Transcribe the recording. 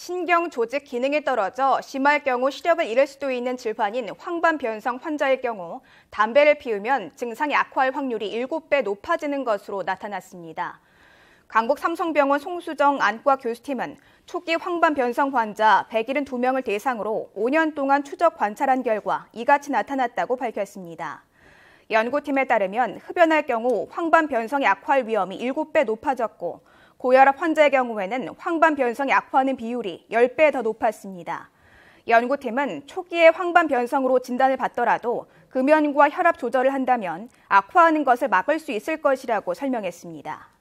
신경 조직 기능이 떨어져 심할 경우 시력을 잃을 수도 있는 질환인 황반 변성 환자의 경우 담배를 피우면 증상이 악화할 확률이 7배 높아지는 것으로 나타났습니다. 강북 삼성병원 송수정 안과 교수팀은 초기 황반 변성 환자 172명을 대상으로 5년 동안 추적 관찰한 결과 이같이 나타났다고 밝혔습니다. 연구팀에 따르면 흡연할 경우 황반 변성이 악화할 위험이 7배 높아졌고 고혈압 환자의 경우에는 황반 변성이 악화하는 비율이 10배 더 높았습니다. 연구팀은 초기에 황반 변성으로 진단을 받더라도 금연과 혈압 조절을 한다면 악화하는 것을 막을 수 있을 것이라고 설명했습니다.